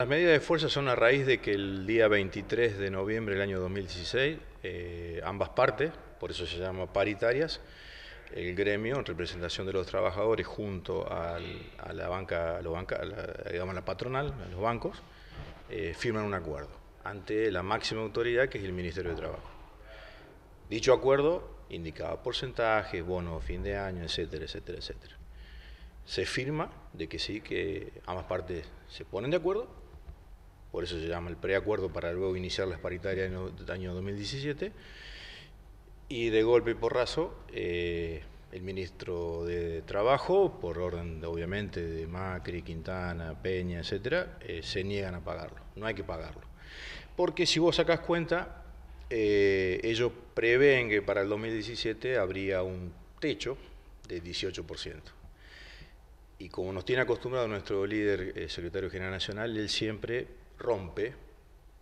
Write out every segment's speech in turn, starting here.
Las medidas de fuerza son a raíz de que el día 23 de noviembre del año 2016, eh, ambas partes, por eso se llama paritarias, el gremio en representación de los trabajadores junto a la banca, patronal, a los bancos, eh, firman un acuerdo ante la máxima autoridad que es el Ministerio de Trabajo. Dicho acuerdo indicaba porcentajes, bono fin de año, etcétera, etcétera, etcétera. Se firma de que sí, que ambas partes se ponen de acuerdo por eso se llama el preacuerdo para luego iniciar las paritarias del año 2017, y de golpe y porrazo eh, el ministro de Trabajo, por orden obviamente de Macri, Quintana, Peña, etcétera, eh, se niegan a pagarlo, no hay que pagarlo. Porque si vos sacás cuenta, eh, ellos prevén que para el 2017 habría un techo de 18%. Y como nos tiene acostumbrado nuestro líder, secretario general nacional, él siempre rompe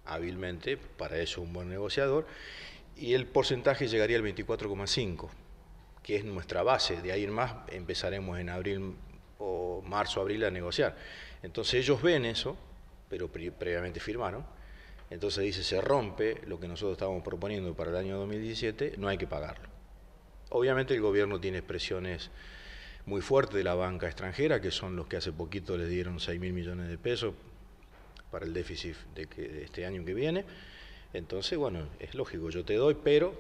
hábilmente, para eso un buen negociador, y el porcentaje llegaría al 24,5, que es nuestra base. De ahí en más empezaremos en abril o marzo, abril a negociar. Entonces ellos ven eso, pero previamente firmaron. Entonces dice, se rompe lo que nosotros estábamos proponiendo para el año 2017, no hay que pagarlo. Obviamente el gobierno tiene expresiones muy fuertes de la banca extranjera, que son los que hace poquito les dieron 6 mil millones de pesos para el déficit de, este año que viene. Entonces, bueno, es lógico, yo te doy, pero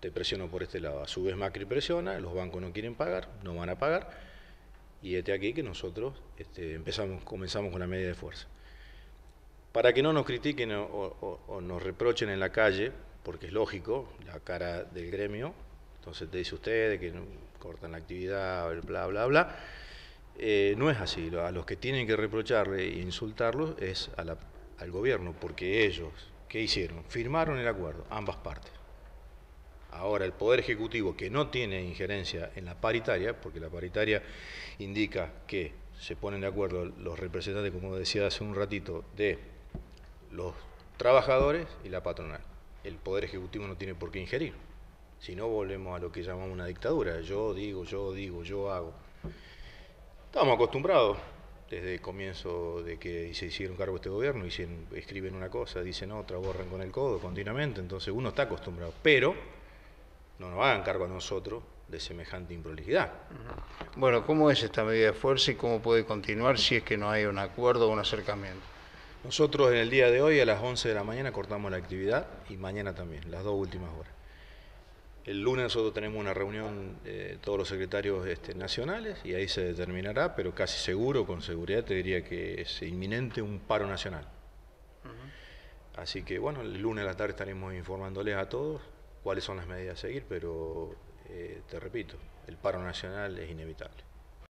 te presiono por este lado. A su vez Macri presiona, los bancos no quieren pagar, no van a pagar, y este aquí que nosotros este, empezamos, comenzamos con la medida de fuerza. Para que no nos critiquen o, nos reprochen en la calle, porque es lógico, la cara del gremio, entonces te dice usted que cortan la actividad, bla, bla, bla, eh, no es así, a los que tienen que reprocharle e insultarlos es al gobierno, porque ellos, ¿qué hicieron? Firmaron el acuerdo, ambas partes. Ahora, el Poder Ejecutivo, que no tiene injerencia en la paritaria, porque la paritaria indica que se ponen de acuerdo los representantes, como decía hace un ratito, de los trabajadores y la patronal. El Poder Ejecutivo no tiene por qué ingerir. Si no, volvemos a lo que llamamos una dictadura. Yo digo, yo digo, yo hago. Estamos acostumbrados desde el comienzo de que se hicieron cargo este gobierno, escriben una cosa, dicen otra, borran con el codo continuamente, entonces uno está acostumbrado, pero no nos hagan cargo a nosotros de semejante improlijidad. Bueno, ¿cómo es esta medida de fuerza y cómo puede continuar si es que no hay un acuerdo o un acercamiento? Nosotros en el día de hoy a las 11 de la mañana cortamos la actividad y mañana también, las dos últimas horas. El lunes nosotros tenemos una reunión eh, todos los secretarios este, nacionales y ahí se determinará, pero casi seguro, con seguridad te diría que es inminente un paro nacional. Así que bueno, el lunes a la tarde estaremos informándoles a todos cuáles son las medidas a seguir, pero eh, te repito, el paro nacional es inevitable.